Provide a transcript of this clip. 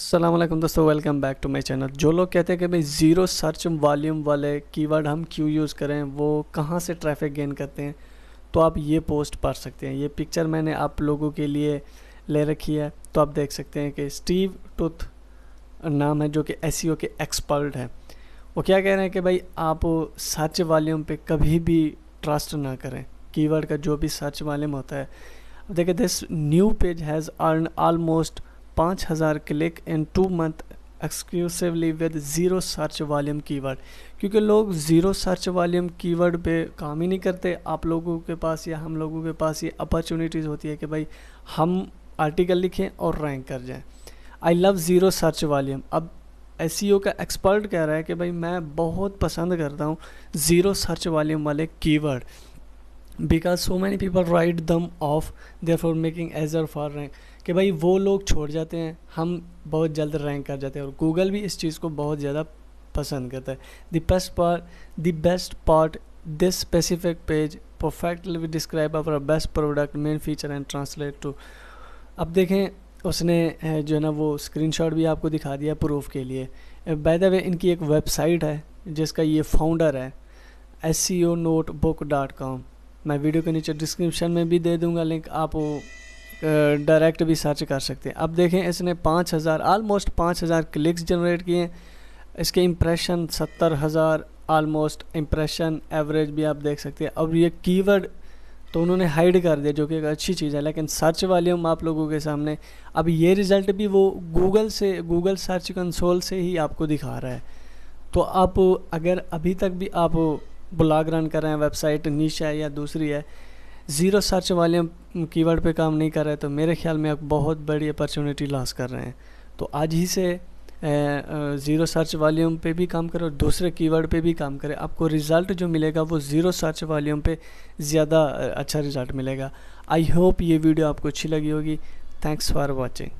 असलम दोस्तों welcome back to my channel जो लोग कहते हैं कि भाई ज़ीरो सर्च वॉल्यूम वाले कीवर्ड हम क्यों यूज़ करें वो कहाँ से ट्रैफिक गेन करते हैं तो आप ये पोस्ट पढ़ सकते हैं ये पिक्चर मैंने आप लोगों के लिए ले रखी है तो आप देख सकते हैं कि स्टीव टुथ नाम है जो कि एस e के एक्सपर्ट हैं वो क्या कह रहे हैं कि भाई आप सर्च वॉल्यूम पर कभी भी ट्रस्ट ना करें कीवर्ड का जो भी सर्च वॉल्यूम होता है देखिए this new page has earn almost पाँच हज़ार click in two month exclusively with zero search volume keyword क्योंकि लोग ज़ीरो सर्च वॉल्यूम कीवर्ड पे काम ही नहीं करते आप लोगों के पास या हम लोगों के पास ये अपॉर्चुनिटीज़ होती है कि भाई हम आर्टिकल लिखें और रैंक कर जाएं I love zero search volume अब एस का एक्सपर्ट कह रहा है कि भाई मैं बहुत पसंद करता हूँ ज़ीरो सर्च वॉल्यूम वाले keyword because so many people write them off their for making easier for rank कि भाई वो लोग छोड़ जाते हैं हम बहुत जल्द रैंक कर जाते हैं और गूगल भी इस चीज़ को बहुत ज़्यादा पसंद करता है the best part the best part this specific page perfectly describe our best product main feature and translate to अब देखें उसने जो है ना वो शॉट भी आपको दिखा दिया प्रूफ के लिए बाय द वे इनकी एक वेबसाइट है जिसका ये फाउंडर है S C O notebook dot com मैं वीडियो के नीचे डिस्क्रिप्शन में भी दे दूंगा लिंक आप डायरेक्ट भी सर्च कर सकते हैं अब देखें इसने पाँच हज़ार आलमोस्ट पाँच हज़ार क्लिक्स जनरेट किए हैं इसके इम्प्रेशन सत्तर हज़ार आलमोस्ट इम्प्रेशन एवरेज भी आप देख सकते हैं अब ये कीवर्ड तो उन्होंने हाइड कर दिया जो कि एक अच्छी चीज़ है लेकिन सर्च वॉल्यूम आप लोगों के सामने अब ये रिज़ल्ट भी वो गूगल से गूगल सर्च कंसोल से ही आपको दिखा रहा है तो आप अगर अभी तक भी आप ब्लॉग रन कर रहे हैं वेबसाइट नीच है या दूसरी है ज़ीरो सर्च वाले कीवर्ड पे काम नहीं कर रहे तो मेरे ख्याल में आप बहुत बड़ी अपॉर्चुनिटी लॉस कर रहे हैं तो आज ही से ज़ीरो सर्च वॉल्यूम पे भी काम करें और दूसरे कीवर्ड पे भी काम करें आपको रिज़ल्ट जो मिलेगा वो ज़ीरो सर्च वॉल्यूम पे ज़्यादा अच्छा रिज़ल्ट मिलेगा आई होप ये वीडियो आपको अच्छी लगी होगी थैंक्स फॉर वॉचिंग